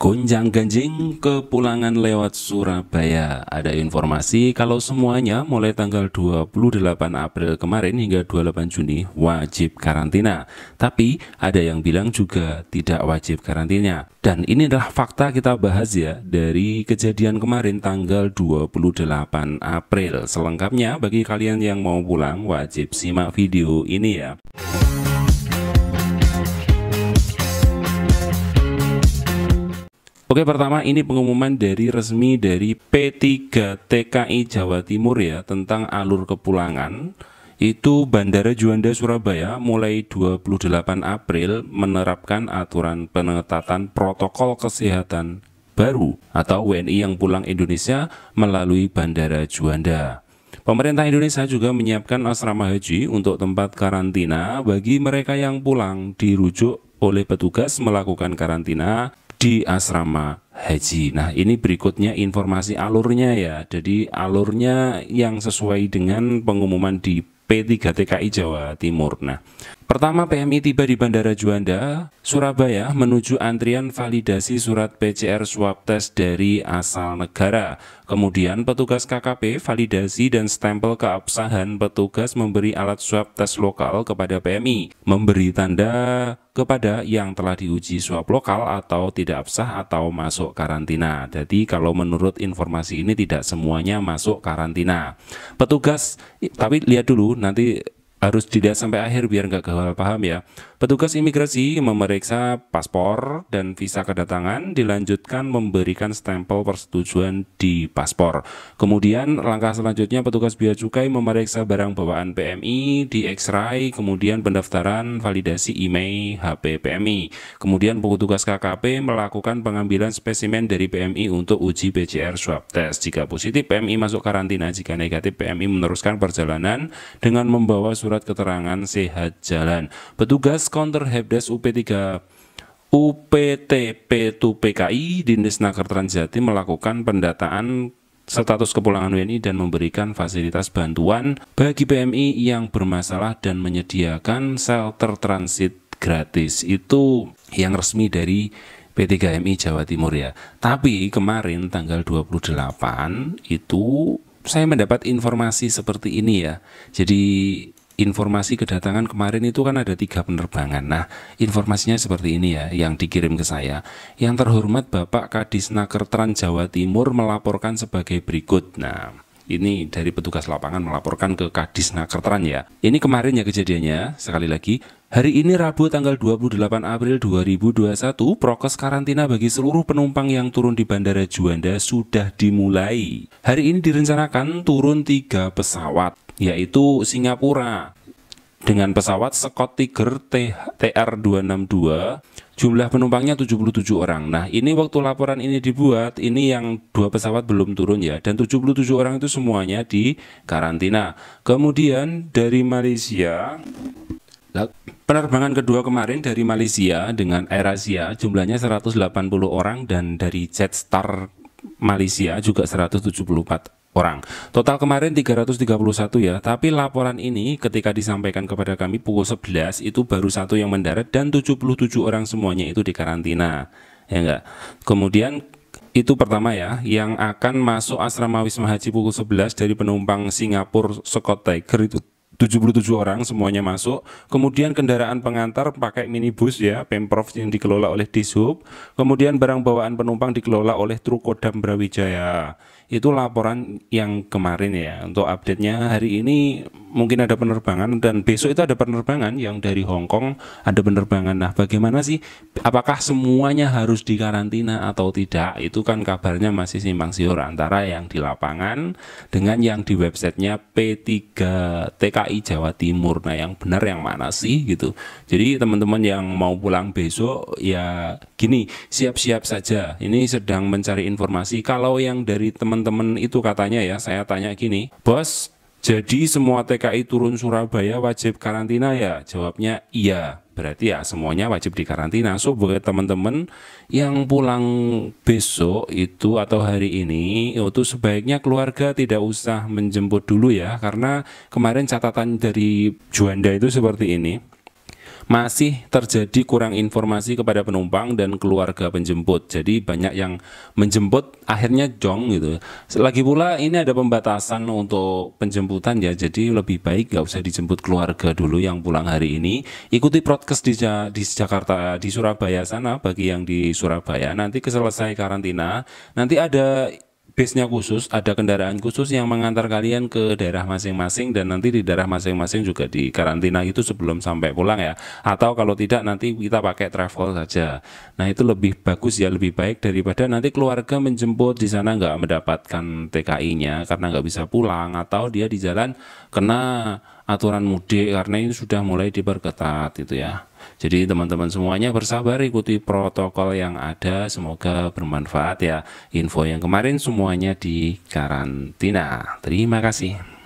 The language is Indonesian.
Gonjang ganjing kepulangan lewat Surabaya. Ada informasi kalau semuanya mulai tanggal 28 April kemarin hingga 28 Juni wajib karantina. Tapi ada yang bilang juga tidak wajib karantina. Dan ini adalah fakta kita bahas ya dari kejadian kemarin tanggal 28 April. Selengkapnya bagi kalian yang mau pulang wajib simak video ini ya. Oke, pertama ini pengumuman dari resmi dari P3 TKI Jawa Timur ya tentang alur kepulangan. Itu Bandara Juanda Surabaya mulai 28 April menerapkan aturan pengetatan protokol kesehatan baru atau WNI yang pulang Indonesia melalui Bandara Juanda. Pemerintah Indonesia juga menyiapkan asrama haji untuk tempat karantina bagi mereka yang pulang dirujuk oleh petugas melakukan karantina di asrama haji. Nah, ini berikutnya informasi alurnya ya. Jadi alurnya yang sesuai dengan pengumuman di P3TKI Jawa Timur. Nah, Pertama PMI tiba di Bandara Juanda, Surabaya menuju antrian validasi surat PCR swab test dari asal negara. Kemudian petugas KKP validasi dan stempel keabsahan petugas memberi alat swab test lokal kepada PMI, memberi tanda kepada yang telah diuji swab lokal atau tidak absah atau masuk karantina. Jadi kalau menurut informasi ini tidak semuanya masuk karantina. Petugas, tapi lihat dulu nanti harus tidak sampai akhir biar nggak gagal paham ya. Petugas imigrasi memeriksa paspor dan visa kedatangan, dilanjutkan memberikan stempel persetujuan di paspor. Kemudian langkah selanjutnya petugas bea cukai memeriksa barang bawaan PMI di X-ray, kemudian pendaftaran validasi IMEI HP PMI. Kemudian petugas KKP melakukan pengambilan spesimen dari PMI untuk uji PCR swab test. Jika positif PMI masuk karantina, jika negatif PMI meneruskan perjalanan dengan membawa surat surat keterangan sehat jalan. Petugas konter Hebdes UP3 UPTP 2 PKI Dinas Naker Transjati melakukan pendataan status kepulangan WNI dan memberikan fasilitas bantuan bagi PMI yang bermasalah dan menyediakan shelter transit gratis. Itu yang resmi dari P3MI Jawa Timur ya. Tapi kemarin tanggal 28 itu saya mendapat informasi seperti ini ya. Jadi informasi kedatangan kemarin itu kan ada tiga penerbangan. Nah, informasinya seperti ini ya yang dikirim ke saya. Yang terhormat Bapak Kadis Nakertran Jawa Timur melaporkan sebagai berikut. Nah, ini dari petugas lapangan melaporkan ke Kadis Nakertran ya. Ini kemarin ya kejadiannya, sekali lagi. Hari ini Rabu tanggal 28 April 2021, prokes karantina bagi seluruh penumpang yang turun di Bandara Juanda sudah dimulai. Hari ini direncanakan turun tiga pesawat yaitu Singapura dengan pesawat Scott Tiger TR262 jumlah penumpangnya 77 orang. Nah, ini waktu laporan ini dibuat, ini yang dua pesawat belum turun ya dan 77 orang itu semuanya di karantina. Kemudian dari Malaysia Penerbangan kedua kemarin dari Malaysia dengan AirAsia jumlahnya 180 orang dan dari Jetstar Malaysia juga 174 orang. Total kemarin 331 ya, tapi laporan ini ketika disampaikan kepada kami pukul 11 itu baru satu yang mendarat dan 77 orang semuanya itu dikarantina. Ya enggak. Kemudian itu pertama ya, yang akan masuk asrama Wisma Haji pukul 11 dari penumpang Singapura Scott Tiger itu 77 orang semuanya masuk. Kemudian kendaraan pengantar pakai minibus ya, Pemprov yang dikelola oleh Dishub. Kemudian barang bawaan penumpang dikelola oleh Truk Kodam Brawijaya itu laporan yang kemarin ya untuk update-nya hari ini mungkin ada penerbangan dan besok itu ada penerbangan yang dari Hong Kong ada penerbangan nah bagaimana sih apakah semuanya harus dikarantina atau tidak itu kan kabarnya masih simpang siur antara yang di lapangan dengan yang di websitenya P3 TKI Jawa Timur nah yang benar yang mana sih gitu jadi teman-teman yang mau pulang besok ya gini siap-siap saja ini sedang mencari informasi kalau yang dari teman teman-teman itu katanya ya, saya tanya gini, bos, jadi semua TKI turun Surabaya wajib karantina ya? Jawabnya iya. Berarti ya semuanya wajib dikarantina. So buat teman-teman yang pulang besok itu atau hari ini itu sebaiknya keluarga tidak usah menjemput dulu ya karena kemarin catatan dari Juanda itu seperti ini masih terjadi kurang informasi kepada penumpang dan keluarga penjemput. Jadi banyak yang menjemput akhirnya jong gitu. Lagi pula ini ada pembatasan untuk penjemputan ya. Jadi lebih baik nggak usah dijemput keluarga dulu yang pulang hari ini. Ikuti prokes di, di Jakarta di Surabaya sana bagi yang di Surabaya. Nanti keselesai karantina, nanti ada bisnya khusus, ada kendaraan khusus yang mengantar kalian ke daerah masing-masing dan nanti di daerah masing-masing juga di karantina itu sebelum sampai pulang ya. Atau kalau tidak nanti kita pakai travel saja. Nah itu lebih bagus ya, lebih baik daripada nanti keluarga menjemput di sana nggak mendapatkan TKI-nya karena nggak bisa pulang atau dia di jalan kena aturan mudik karena ini sudah mulai diperketat itu ya. Jadi teman-teman semuanya bersabar ikuti protokol yang ada. Semoga bermanfaat ya. Info yang kemarin semuanya di karantina. Terima kasih.